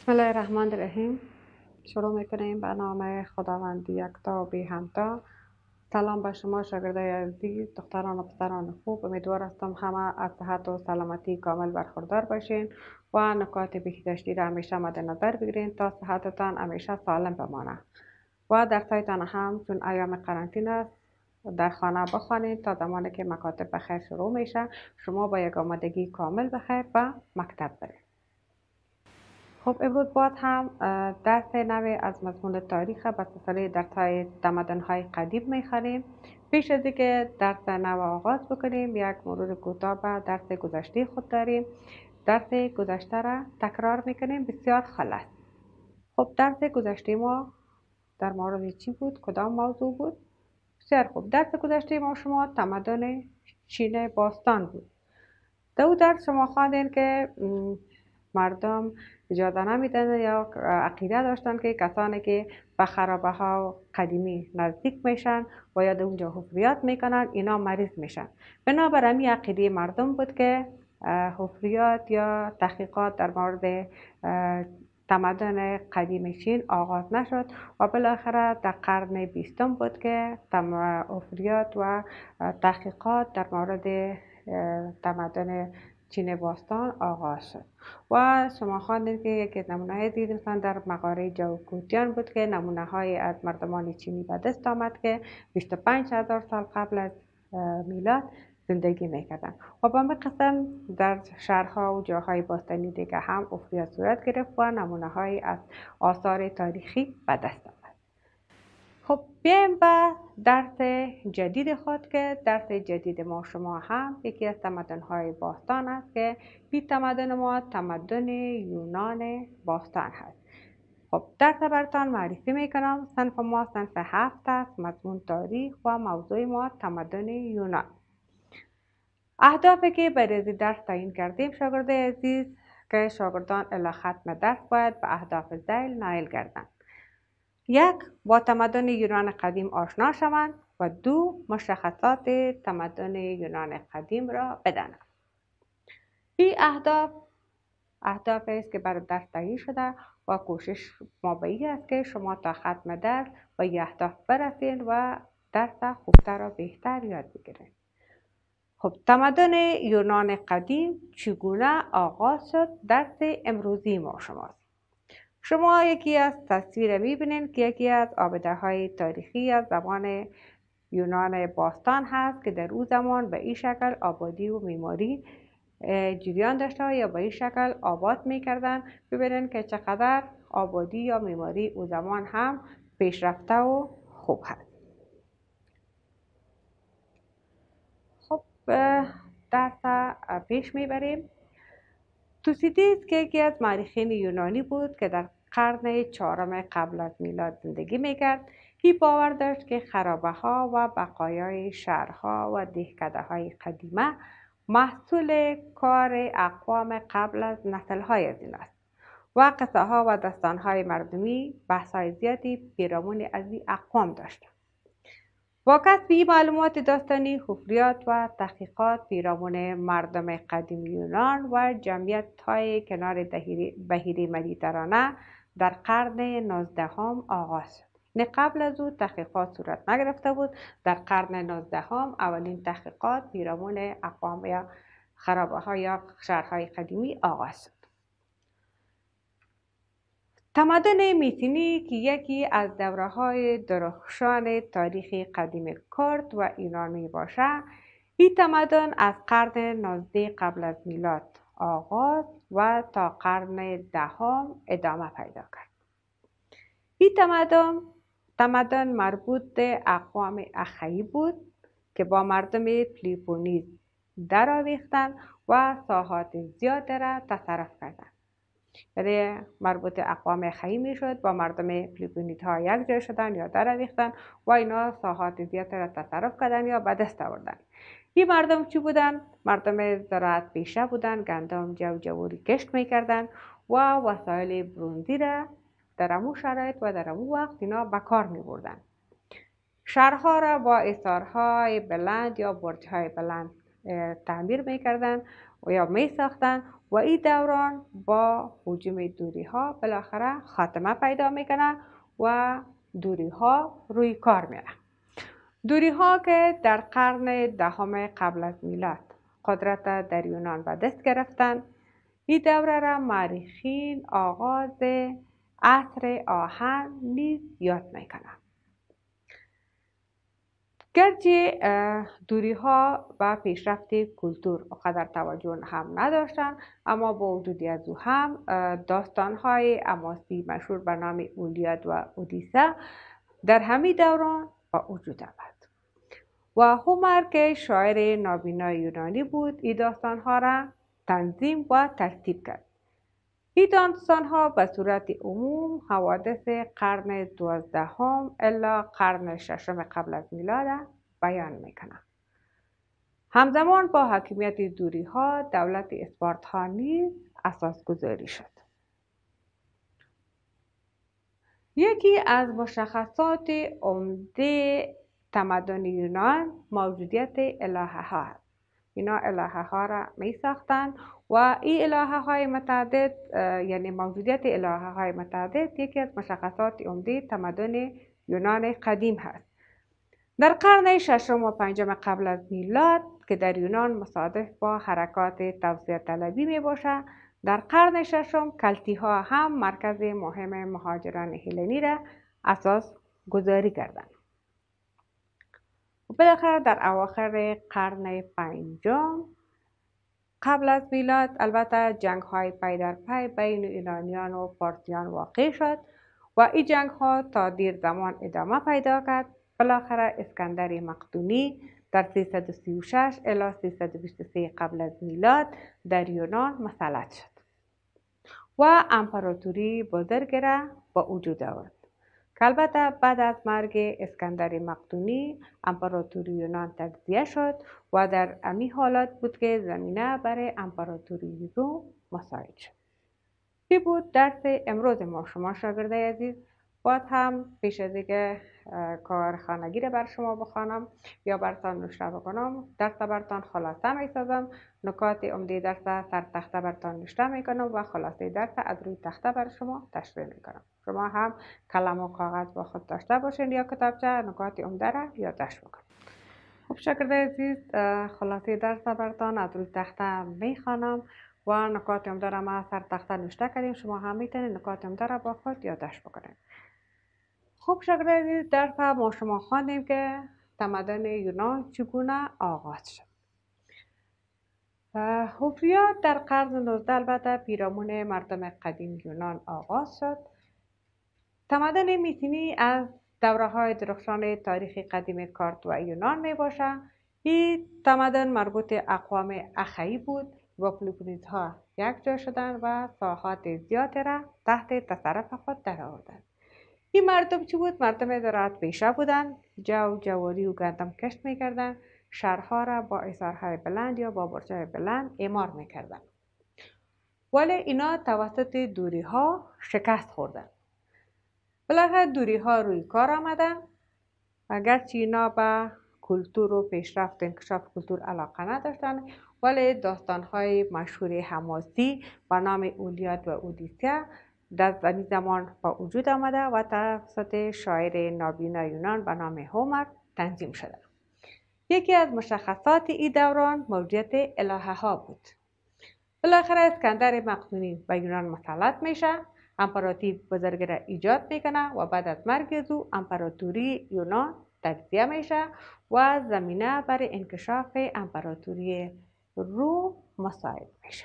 بسم الله الرحمن الرحیم شروع میکنیم به نام خداوند یکتا و بی همتا سلام به شما شاگردای عزیز دختران و پسران خوب امیدوار همه از صحت و سلامتی کامل برخوردار باشین و نکات بهداشتی را همیشه مد نظر بگیرین تا صحتتان همیشه سالم بمانه و در سایتان هم چون ایام قرنطین است در خانه بخوانید تا زمانی که مکاتب بخیر شروع میشه شما با یک آمادگی کامل بخیر و مکتب برید خب امروز باز هم درس نوی از مضمون تاریخ به سلسله درس های تمدن های قدیم خریم. پیش از اینکه درس نو آغاز بکنیم یک مرور کوتاه به درس گذشته خود داریم درس گذشته را تکرار میکنیم بسیار خلاص خب درس گذشته ما در مورد چی بود کدام موضوع بود بسیار خوب درس گذشته ما شما تمدن چین باستان بود در او درس شما خواهدین که مردم اجازه نمیدن یا عقیده داشتن که کسانی که به خرابه ها قدیمی نزدیک میشن و در اونجا حفریات میکنن اینا مریض میشن بنابر این عقیده مردم بود که حفریات یا تحقیقات در مورد تمدن قدیم چین آغاز نشد و بالاخره در قرن بیستم بود که حفریات و تحقیقات در مورد تمدن چین باستان آغاز شد و شما خواندید که یک نمونه های دیدن در مقاره جاوکوتیان بود که نمونه های از مردمان چینی به دست آمد که 25 هزار سال قبل از میلاد زندگی میکردن و به قسم در شهرها و جاهای باستانی دیگه هم افریا صورت گرفت و نمونه های از آثار تاریخی به دست آمد خب بیایم به درس جدید خود که درس جدید ما شما هم یکی از تمدن های باستان است که بی تمدن ما تمدن یونان باستان هست خب درس برتان معرفی می کنم صنف ما صنف هفت است مضمون تاریخ و موضوع ما تمدن یونان اهدافی که برای درس تعیین کردیم شاگرده عزیز که شاگردان الی ختم درس باید به اهداف زیل نایل گردند یک با تمدن یونان قدیم آشنا شوند و دو مشخصات تمدن یونان قدیم را بدانند این اهداف اهداف است که برای درس تعیین شده و کوشش ما به است که شما تا ختم درس به این اهداف برسید و درس خوبتر را بهتر یاد بگیرید خب تمدن یونان قدیم چگونه آغاز شد درس امروزی ما شماست شما یکی از تصویر میبینین که یکی از آبده های تاریخی از زبان یونان باستان هست که در او زمان به این شکل آبادی و میماری جریان داشته یا به این شکل آباد میکردن ببینین که چقدر آبادی یا میماری او زمان هم پیشرفته و خوب هست خب درس پیش میبریم توسیدیس که یکی از مریخین یونانی بود که در قرن چهارم قبل از میلاد زندگی میکرد هی باور داشت که خرابه ها و بقایای شهرها و دهکده های قدیمه محصول کار اقوام قبل از نسل های از این است و قصه ها و دستان های مردمی بحث های زیادی پیرامون از این اقوام داشتند با به معلومات داستانی خفریات و تحقیقات پیرامون مردم قدیم یونان و جمعیت تای کنار بهیری مدیترانه در قرن 19 آغاز شد نه قبل از او تحقیقات صورت نگرفته بود در قرن نوزدهم اولین تحقیقات پیرامون اقوام یا خرابه ها یا شهرهای قدیمی آغاز شد تمدن میتینی که یکی از دوره های درخشان تاریخ قدیم کرد و ایران می باشد این تمدن از قرن 19 قبل از میلاد آغاز و تا قرن دهم ادامه پیدا کرد این تمدن تمدن مربوط به اقوام اخهی بود که با مردم پلیپونیز درآویختند و ساحات زیاد را تصرف کردند برای مربوط اقوام خیی میشد با مردم فلیپونیت ها یک جای شدن یا در ریختن و اینا ساحات زیادی را تصرف کردن یا به دست آوردن این مردم چی بودن؟ مردم زراعت پیشه بودن گندم جو جووری کشت میکردن و وسایل برونزی را در امو شرایط و در امو وقت اینا به کار می بردن شهرها را با اثارهای بلند یا برجهای بلند تعمیر می و یا می ساختن و این دوران با حجم دوری ها بالاخره خاتمه پیدا میکنه و دوری ها روی کار میره دوری ها که در قرن دهم قبل از میلاد قدرت در یونان به دست گرفتن این دوره را مریخین آغاز عصر آهن نیز یاد میکنند گرچه دوری ها و پیشرفت کلتور قدر توجه هم نداشتند اما با وجود از او هم داستان های اماسی مشهور به نام اولیاد و اودیسه در همین دوران با وجود آمد و هومر که شاعر نابینا یونانی بود این داستان ها را تنظیم و ترتیب کرد هیدانسان ها به صورت عموم حوادث قرن دوازدهم الا قرن ششم قبل از میلاد بیان میکنند. همزمان با حکمیت دوری ها دولت اسپارت ها نیز اساس گذاری شد. یکی از مشخصات عمده تمدن یونان موجودیت الهه ها است. اینا الهه ها را می ساختند و این الهه های متعدد یعنی موجودیت الهه های متعدد یکی از مشخصات عمده تمدن یونان قدیم هست در قرن ششم و پنجم قبل از میلاد که در یونان مصادف با حرکات توسعه طلبی می باشد، در قرن ششم کلتی ها هم مرکز مهم مهاجران هلنی را اساس گذاری کردند و بالاخره در اواخر قرن پنجم قبل از میلاد البته جنگ های پی در پی بین ایرانیان و پارتیان واقع شد و این جنگ ها تا دیر زمان ادامه پیدا کرد بالاخره اسکندر مقدونی در 336 الی 323 قبل از میلاد در یونان مسلط شد و امپراتوری بزرگ را به وجود آورد البته بعد از مرگ اسکندر مقدونی امپراتوری یونان تجزیه شد و در امی حالات بود که زمینه برای امپراتوری روم مساعد شد چی بود درس امروز ما شما شاگرده عزیز باید هم پیش از اینکه کار خانگی بر شما بخوانم یا برتان نشره بکنم درس برتان خلاصه می سازم نکات عمده درس سر تخته برتان نشته می کنم و خلاصه درس از روی تخته بر شما تشریح میکنم. شما هم کلم و کاغذ با خود داشته باشین یا کتابچه نکات عمده را یادداشت بکنید خوب شکرده عزیز خلاصه درس برتان از روی تخته میخوانم و نکات عمده را ما سر تخته نوشته کردیم شما هم میتونید نکات عمده را با خود یادداشت بکنید خوب شاگرد عزیز درس ما شما خواندیم که تمدن یونان چگونه آغاز شد هوفریا در قرن 19 البته پیرامون مردم قدیم یونان آغاز شد تمدن میتینی از دوره های درخشان تاریخ قدیم کارت و یونان می باشه این تمدن مربوط اقوام اخایی بود و ها یک جا شدن و ساحات زیادی را تحت تصرف خود آوردن این مردم چی بود مردم درات پیشه بودن جو جواری و گندم کشت میکردند شهرها را با اصارهای بلند یا با برج بلند اعمار میکردند ولی اینا توسط دوری ها شکست خوردن بالاخره دوری ها روی کار آمدن اگرچه اینا به کلتور و پیشرفت انکشاف کلتور علاقه نداشتن ولی داستان های مشهور حماسی به نام اولیاد و اودیسیا در زنی زمان با وجود آمده و توسط شاعر نابینا یونان به نام هومر تنظیم شده یکی از مشخصات این دوران موجودیت الهه ها بود بالاخره اسکندر مقدونی به یونان مسلط میشه بزرگ بزرگره ایجاد میکنه و بعد از مرگ او امپراتوری یونان تجزیه میشه و زمینه برای انکشاف امپراتوری رو مساعد میشه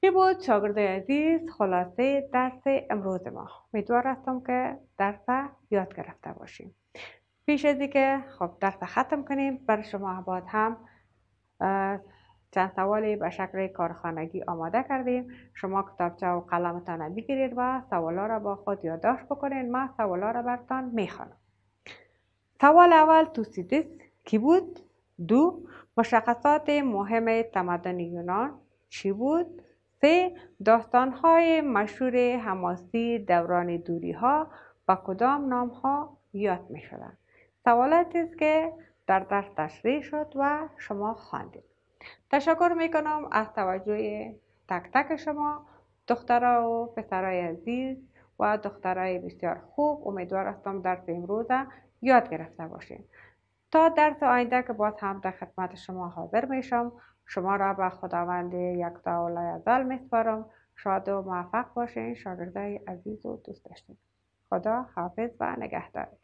این بود شاگرد عزیز خلاصه درس امروز ما امیدوار هستم که درس یاد گرفته باشیم پیش از که خب درس ختم کنیم بر شما بعد هم چند سوالی به شکل کارخانگی آماده کردیم شما کتابچه و قلمتان بگیرید و سوالا را با خود یادداشت بکنید من سوالا را برتان میخوانم سوال اول توسیدیس کی بود دو مشخصات مهم تمدن یونان چی بود سه داستانهای مشهور حماسی دوران دوری ها با کدام نام ها یاد می شدن سوالاتی است که در درس تشریح شد و شما خواندید تشکر کنم از توجه تک تک شما دخترها و پسرای عزیز و دخترای بسیار خوب امیدوار هستم درس امروز یاد گرفته باشین تا درس آینده که باز هم در خدمت شما حاضر میشم شما را به خداوند یکتا و لایزال میسپارم شاد و موفق باشین شاگردای عزیز و دوست داشتین خدا حافظ و نگهدار